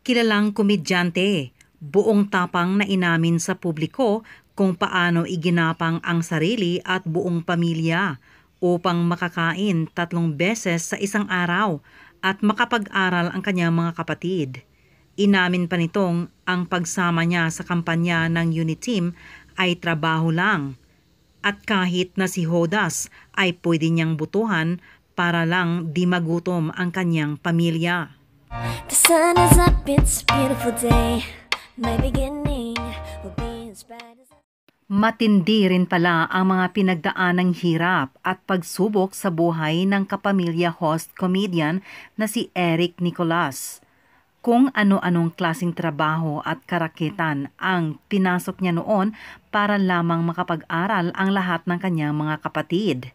Kilalang komedyante, buong tapang na inamin sa publiko kung paano iginapang ang sarili at buong pamilya upang makakain tatlong beses sa isang araw at makapag-aral ang kanyang mga kapatid. Inamin pa nitong ang pagsama niya sa kampanya ng unit team ay trabaho lang at kahit na si Hodas ay pwede niyang butuhan para lang di magutom ang kanyang pamilya. The sun is up, it's a beautiful day. My beginning will be as bright as Matindi rin pala ang mga pinagdaanang hirap at pagsubok sa buhay ng kapamilya host comedian na si Eric Nicolas. Kung ano-anong klasing trabaho at karakitan ang pinasok niya noon para lamang makapag-aral ang lahat ng kanyang mga kapatid.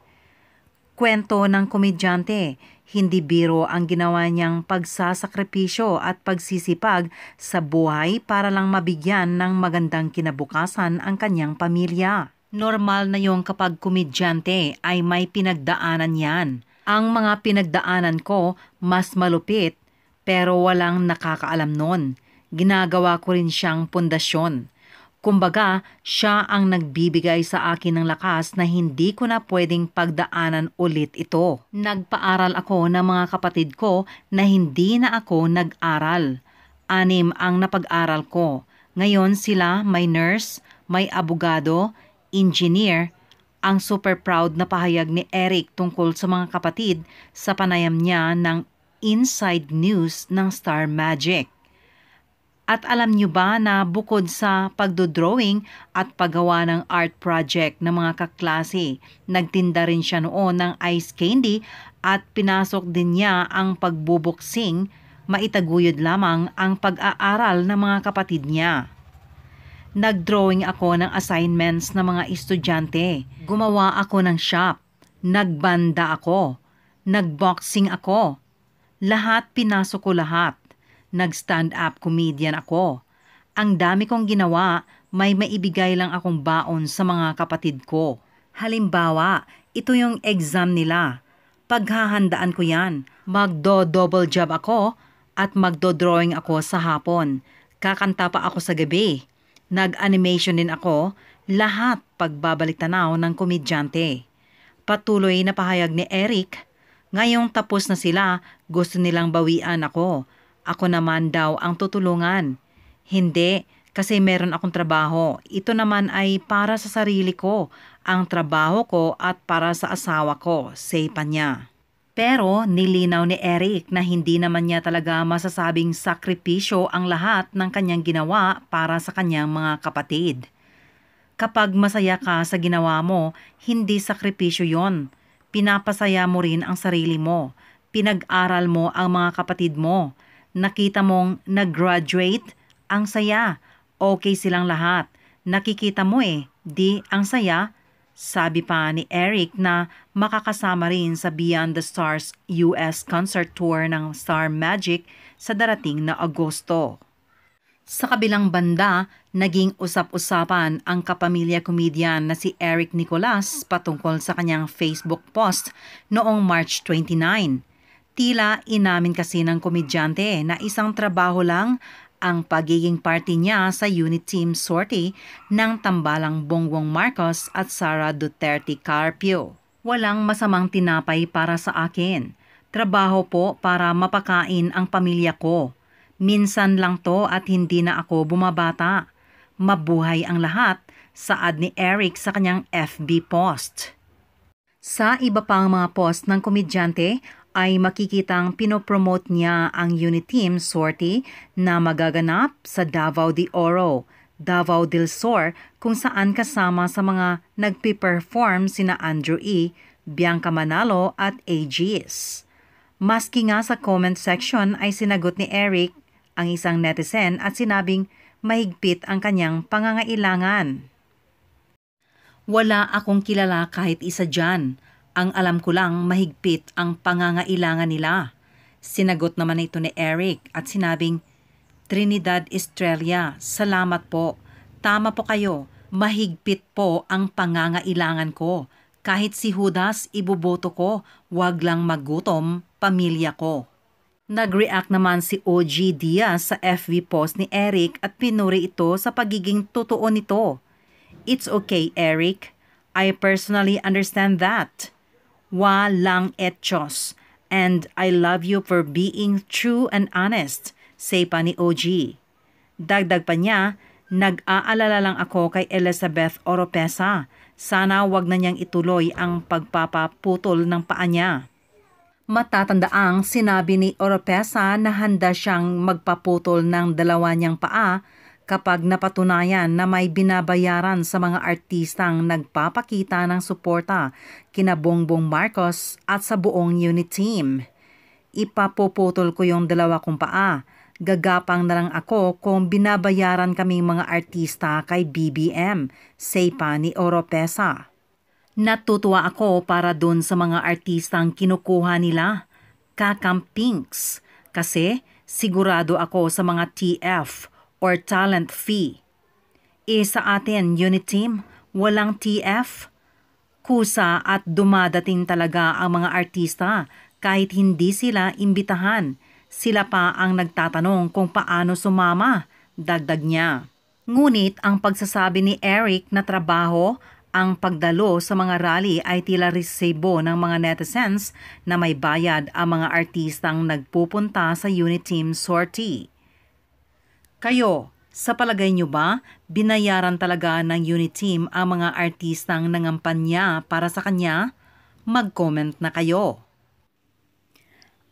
Kwento ng komedyante, hindi biro ang ginawa niyang pagsasakripisyo at pagsisipag sa buhay para lang mabigyan ng magandang kinabukasan ang kanyang pamilya. Normal na yung kapag komedyante ay may pinagdaanan yan. Ang mga pinagdaanan ko mas malupit pero walang nakakaalam noon. Ginagawa ko rin siyang pundasyon. Kumbaga, siya ang nagbibigay sa akin ng lakas na hindi ko na pwedeng pagdaanan ulit ito. Nagpaaral ako ng mga kapatid ko na hindi na ako nag-aral. Anim ang napag-aral ko. Ngayon sila may nurse, may abogado, engineer, ang super proud na pahayag ni Eric tungkol sa mga kapatid sa panayam niya ng Inside News ng Star Magic. At alam nyo ba na bukod sa pagdodrawing at paggawa ng art project ng mga kaklase, nagtinda rin siya noon ng ice candy at pinasok din niya ang pagbubuksing, maitaguyod lamang ang pag-aaral ng mga kapatid niya. Nagdrawing ako ng assignments ng mga estudyante. Gumawa ako ng shop. Nagbanda ako. Nagboxing ako. Lahat pinasok ko lahat Nag-stand-up comedian ako. Ang dami kong ginawa, may maibigay lang akong baon sa mga kapatid ko. Halimbawa, ito yung exam nila. Paghahandaan ko yan. Magdo-double job ako at magdo-drawing ako sa hapon. Kakanta pa ako sa gabi. Nag-animation din ako, lahat pagbabalik tanaw ng komedyante. Patuloy na pahayag ni Eric, ngayong tapos na sila, gusto nilang bawian ako ako naman daw ang tutulungan. Hindi, kasi meron akong trabaho. Ito naman ay para sa sarili ko, ang trabaho ko at para sa asawa ko, say pa niya. Pero nilinaw ni Eric na hindi naman niya talaga masasabing sakripisyo ang lahat ng kanyang ginawa para sa kanyang mga kapatid. Kapag masaya ka sa ginawa mo, hindi sakripisyo yon. Pinapasaya mo rin ang sarili mo. Pinag-aral mo ang mga kapatid mo nakita mong nag-graduate, ang saya, okay silang lahat. Nakikita mo eh, di ang saya. Sabi pa ni Eric na makakasama rin sa Beyond the Stars US Concert Tour ng Star Magic sa darating na Agosto. Sa kabilang banda, naging usap-usapan ang kapamilya comedian na si Eric Nicolas patungkol sa kanyang Facebook post noong March 29. Tila inamin kasi ng komedyante na isang trabaho lang ang pagiging party niya sa unit team sortie ng tambalang Bongbong Marcos at Sara Duterte Carpio. Walang masamang tinapay para sa akin. Trabaho po para mapakain ang pamilya ko. Minsan lang to at hindi na ako bumabata. Mabuhay ang lahat, saad ni Eric sa kanyang FB post. Sa iba pang mga post ng komedyante ay makikitang pinopromote niya ang Uniteam sortie na magaganap sa Davao de Oro, Davao del Sur kung saan kasama sa mga nagpi-perform sina Andrew E., Bianca Manalo at AGs. Maski nga sa comment section ay sinagot ni Eric ang isang netizen at sinabing mahigpit ang kanyang pangangailangan. Wala akong kilala kahit isa dyan ang alam ko lang mahigpit ang pangangailangan nila. Sinagot naman ito ni Eric at sinabing, Trinidad Australia, salamat po. Tama po kayo, mahigpit po ang pangangailangan ko. Kahit si Judas ibuboto ko, wag lang magutom, pamilya ko. Nag-react naman si OG Diaz sa FB post ni Eric at pinuri ito sa pagiging totoo nito. It's okay, Eric. I personally understand that. Walang etchos. And I love you for being true and honest, say pa ni OG. Dagdag pa niya, nag-aalala lang ako kay Elizabeth Oropesa. Sana wag na niyang ituloy ang pagpapaputol ng paa niya. Matatandaang sinabi ni Oropesa na handa siyang magpaputol ng dalawa niyang paa kapag napatunayan na may binabayaran sa mga artistang nagpapakita ng suporta kina Bongbong Marcos at sa buong unit team. Ipapoputol ko yung dalawa kong paa. Gagapang na lang ako kung binabayaran kaming mga artista kay BBM, say pa ni Oropesa. Natutuwa ako para doon sa mga artistang kinukuha nila, kakampinks, kasi sigurado ako sa mga TF or talent fee. E sa atin, unit team, walang TF, kusa at dumadating talaga ang mga artista kahit hindi sila imbitahan. Sila pa ang nagtatanong kung paano sumama, dagdag niya. Ngunit ang pagsasabi ni Eric na trabaho ang pagdalo sa mga rally ay tila resebo ng mga netizens na may bayad ang mga artistang nagpupunta sa unit team sortie. Kayo, sa palagay nyo ba, binayaran talaga ng team ang mga artistang nangampanya para sa kanya? Mag-comment na kayo.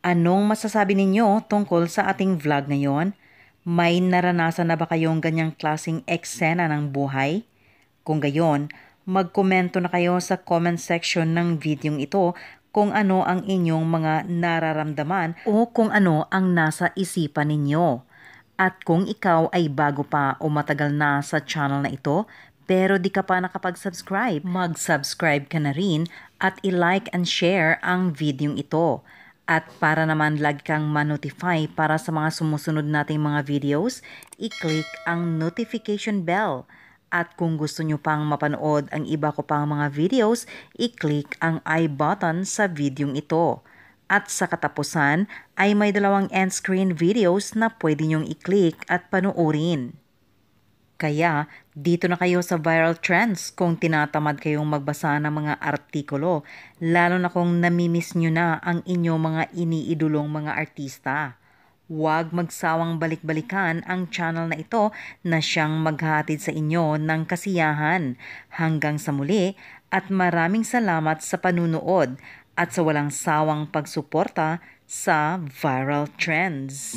Anong masasabi ninyo tungkol sa ating vlog ngayon? May naranasan na ba kayong ganyang klasing eksena ng buhay? Kung gayon, magkomento na kayo sa comment section ng video ito kung ano ang inyong mga nararamdaman o kung ano ang nasa isipan ninyo. At kung ikaw ay bago pa o matagal na sa channel na ito, pero di ka pa nakapag-subscribe, mag-subscribe ka na rin at i-like and share ang video ito. At para naman lagi kang ma-notify para sa mga sumusunod nating mga videos, i-click ang notification bell. At kung gusto nyo pang mapanood ang iba ko pang mga videos, i-click ang i button sa video ito. At sa katapusan ay may dalawang end screen videos na pwede nyong i-click at panuorin. Kaya dito na kayo sa viral trends kung tinatamad kayong magbasa ng mga artikulo, lalo na kung namimiss nyo na ang inyong mga iniidolong mga artista. Huwag magsawang balik-balikan ang channel na ito na siyang maghahatid sa inyo ng kasiyahan. Hanggang sa muli at maraming salamat sa panunood at sa walang sawang pagsuporta sa viral trends.